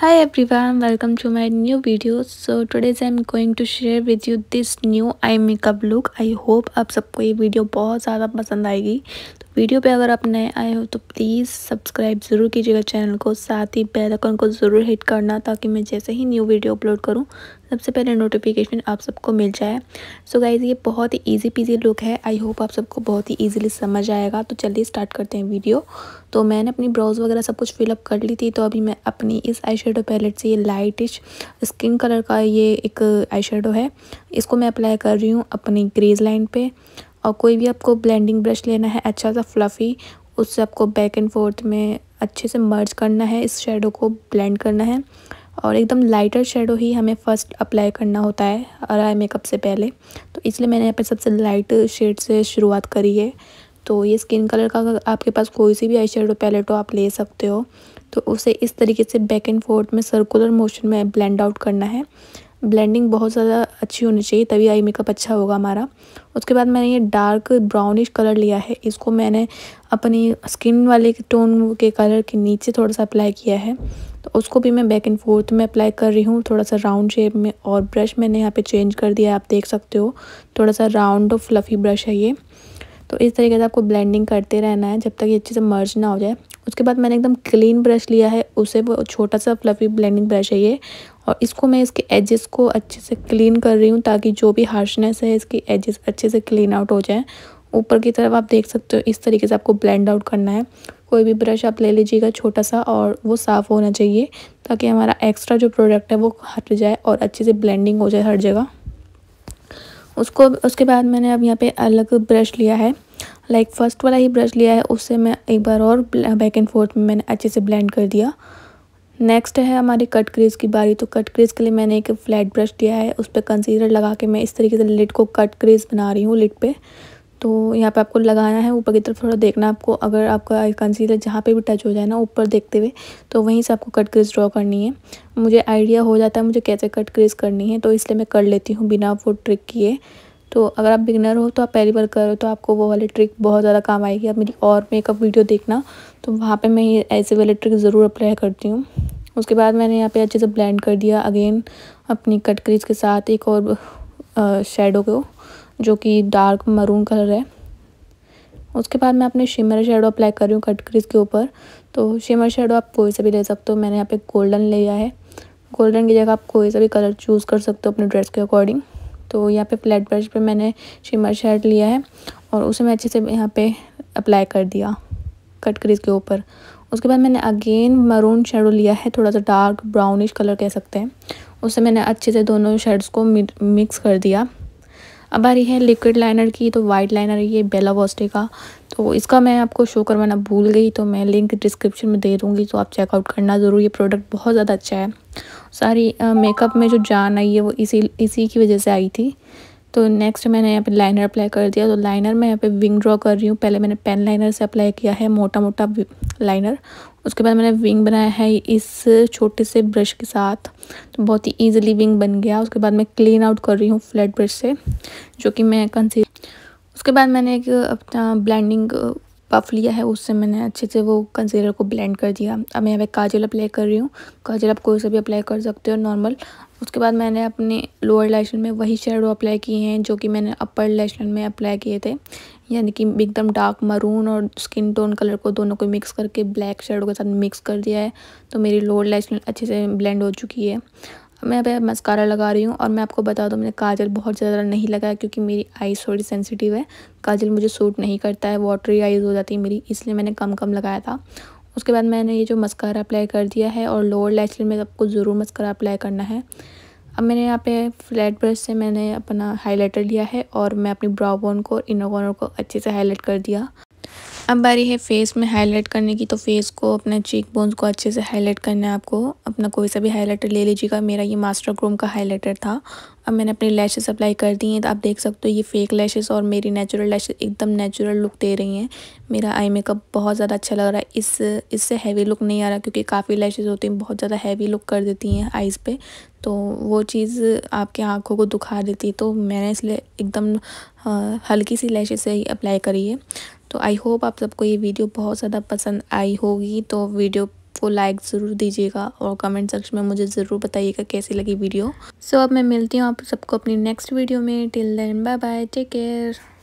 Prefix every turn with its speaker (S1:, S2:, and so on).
S1: hi everyone welcome to my new video so today i'm going to share with you this new eye makeup look i hope आप सबको ये video बहुत ज़्यादा पसंद आएगी तो वीडियो पर अगर आप नए आए हो तो प्लीज़ सब्सक्राइब ज़रूर कीजिएगा चैनल को साथ ही बेल आइकन को ज़रूर हिट करना ताकि मैं जैसे ही न्यू वीडियो अपलोड करूँ सबसे पहले नोटिफिकेशन आप सबको मिल जाए सो so गाइज़ ये बहुत ही ईजी पीजी लुक है आई होप आप सबको बहुत ही ईजिली समझ आएगा तो चलिए स्टार्ट करते हैं वीडियो तो मैंने अपनी ब्राउज वगैरह सब कुछ फिलअप कर ली थी तो अभी मैं अपनी इस आई शेडो पैलेट से ये लाइटिश स्किन कलर का ये एक आई शेडो है इसको मैं अप्लाई कर रही हूँ अपनी ग्रेज लाइन पर और कोई भी आपको ब्लेंडिंग ब्रश लेना है अच्छा सा फ्लफ़ी उससे आपको बैक एंड फोर्थ में अच्छे से मर्ज करना है इस शेडो को ब्लेंड करना है और एकदम लाइटर शेडो ही हमें फ़र्स्ट अप्लाई करना होता है और आई मेकअप से पहले तो इसलिए मैंने यहाँ पर सबसे लाइट शेड से शुरुआत करी है तो ये स्किन कलर का अगर आपके पास कोई सी भी आई शेडो पैलेट हो आप ले सकते हो तो उसे इस तरीके से बैक एंड फोर्थ में सर्कुलर मोशन में ब्लेंड आउट करना है ब्लेंडिंग बहुत ज़्यादा अच्छी होनी चाहिए तभी आई मेकअप अच्छा होगा हमारा उसके बाद मैंने ये डार्क ब्राउनिश कलर लिया है इसको मैंने अपनी स्किन वाले टोन के कलर के नीचे थोड़ा सा अप्लाई किया है तो उसको भी मैं बैक एंड फोर्थ में अप्लाई कर रही हूँ थोड़ा सा राउंड शेप में और ब्रश मैंने यहाँ पर चेंज कर दिया है आप देख सकते हो थोड़ा सा राउंड और फ्लफ़ी ब्रश है ये तो इस तरीके से आपको ब्लेंडिंग करते रहना है जब तक ये अच्छे से मर्ज ना हो जाए उसके बाद मैंने एकदम क्लीन ब्रश लिया है उसे वो छोटा सा फ्लफी ब्लेंडिंग ब्रश है ये और इसको मैं इसके एजेस को अच्छे से क्लीन कर रही हूँ ताकि जो भी हार्शनेस है इसकी एजेस अच्छे से क्लीन आउट हो जाए ऊपर की तरफ आप देख सकते हो इस तरीके से आपको ब्लेंड आउट करना है कोई भी ब्रश आप ले लीजिएगा छोटा सा और वो साफ़ होना चाहिए ताकि हमारा एक्स्ट्रा जो प्रोडक्ट है वो हट जाए और अच्छे से ब्लेंडिंग हो जाए हर जगह उसको उसके बाद मैंने अब यहाँ पे अलग ब्रश लिया है लाइक फर्स्ट वाला ही ब्रश लिया है उससे मैं एक बार और बैक एंड फोर्थ में मैंने अच्छे से ब्लेंड कर दिया नेक्स्ट है हमारी कट क्रीज की बारी तो कट क्रीज के लिए मैंने एक फ्लैट ब्रश लिया है उस पर कंसीलर लगा के मैं इस तरीके से लिड को कट क्रीज बना रही हूँ लिड पे तो यहाँ पे आपको लगाना है ऊपर की तरफ थोड़ा देखना आपको अगर आपका कंसीलर जहाँ पे भी टच हो जाए ना ऊपर देखते हुए तो वहीं से आपको कट क्रीज ड्रॉ करनी है मुझे आइडिया हो जाता है मुझे कैसे कट क्रीज करनी है तो इसलिए मैं कर लेती हूँ बिना वो ट्रिक किए तो अगर आप बिगनर हो तो आप पहली बार कर रहे हो तो आपको वो वाली ट्रिक बहुत ज़्यादा काम आएगी आप मेरी और मेकअप वीडियो देखना तो वहाँ पे मैं ये ऐसे वाली ट्रिक ज़रूर अप्लाई करती हूँ उसके बाद मैंने यहाँ पे अच्छे से ब्लेंड कर दिया अगेन अपनी कट क्रीज के साथ एक और शेडो को जो कि डार्क मरून कलर है उसके बाद मैं अपने शिमर शेडो अप्लाई कर रही हूँ कट क्रीज के ऊपर तो शिमर शेडो आप कोई से भी ले सकते हो मैंने यहाँ पर गोल्डन लिया है गोल्डन की जगह आप कोई सा भी कलर चूज़ कर सकते हो अपने ड्रेस के अकॉर्डिंग तो यहाँ पे फ्लैट ब्रश पे मैंने शिमर शेड लिया है और उसे मैं अच्छे से यहाँ पे अप्लाई कर दिया कट क्रीज के ऊपर उसके बाद मैंने अगेन मरून शेडो लिया है थोड़ा सा डार्क ब्राउनिश कलर कह सकते हैं उसे मैंने अच्छे से दोनों शेड्स को मिक्स कर दिया अब आ रही है लिक्विड लाइनर की तो वाइट लाइनर ये बेला वॉस्टे का तो इसका मैं आपको शो करवाना भूल गई तो मैं लिंक डिस्क्रिप्शन में दे दूँगी तो आप चेकआउट करना ज़रूर ये प्रोडक्ट बहुत ज़्यादा अच्छा है सारी मेकअप में जो जान आई है वो इसी इसी की वजह से आई थी तो नेक्स्ट मैंने यहाँ पे लाइनर अप्लाई कर दिया तो लाइनर मैं यहाँ पे विंग ड्रॉ कर रही हूँ पहले मैंने पेन लाइनर से अप्लाई किया है मोटा मोटा लाइनर उसके बाद मैंने विंग बनाया है इस छोटे से ब्रश के साथ तो बहुत ही ईजिली विंग बन गया उसके बाद मैं क्लीन आउट कर रही हूँ फ्लैट ब्रश से जो कि मैं कंसी उसके बाद मैंने एक अपना ब्लैंडिंग पफ लिया है उससे मैंने अच्छे से वो कंसीलर को ब्लेंड कर दिया अब मैं यहाँ पे काजल अप्लाई कर रही हूँ काजल आप कोई से भी अप्लाई कर सकते हो नॉर्मल उसके बाद मैंने अपने लोअर लैश में वही शेडो अप्लाई किए हैं जो कि मैंने अपर लैश में अप्लाई किए थे यानी कि एकदम डार्क मरून और स्किन टोन कलर को दोनों को मिक्स करके ब्लैक शेडो के साथ मिक्स कर दिया है तो मेरी लोअर लैश अच्छे से ब्लेंड हो चुकी है मैं अभी मस्कारा लगा रही हूँ और मैं आपको बता दूँ मैंने काजल बहुत ज़्यादा नहीं लगाया क्योंकि मेरी आइज़ थोड़ी सेंसिटिव है काजल मुझे सूट नहीं करता है वाटरी आइज़ हो जाती है मेरी इसलिए मैंने कम कम लगाया था उसके बाद मैंने ये जो मस्कारा अप्लाई कर दिया है और लोअर लैच में आपको ज़रूर मस्कारा अप्लाई करना है अब मैंने यहाँ पे फ्लैट ब्रश से मैंने अपना हाईलाइटर लिया है और मैं अपनी ब्राउ बोन को इनर कॉर्नर को अच्छे से हाईलाइट कर दिया अब बारी है फेस में हाईलाइट करने की तो फेस को अपने चीक बोन्स को अच्छे से हाईलाइट करना है आपको अपना कोई सा भी हाईलाइटर ले लीजिएगा मेरा ये मास्टर क्रोम का हाईलाइटर था अब मैंने अपनी लैशेस अप्लाई कर दी हैं तो आप देख सकते हो ये फेक लैशेस और मेरी नेचुरल लैशेस एकदम नेचुरल लुक दे रही हैं मेरा आई मेकअप बहुत ज़्यादा अच्छा लग रहा है इस इससे हैवी लुक नहीं आ रहा क्योंकि काफ़ी लैशेस होती हैं बहुत ज़्यादा हैवी लुक कर देती हैं आइज़ पे तो वो चीज़ आपके आँखों को दुखा देती है तो मैंने इसलिए एकदम हाँ, हल्की सी लैशेज से ही अप्लाई करी है तो आई होप आप सबको ये वीडियो बहुत ज़्यादा पसंद आई होगी तो वीडियो को लाइक ज़रूर दीजिएगा और कमेंट सेक्शन में मुझे ज़रूर बताइएगा कैसी लगी वीडियो सो so, अब मैं मिलती हूँ आप सबको अपनी नेक्स्ट वीडियो में till then bye bye take care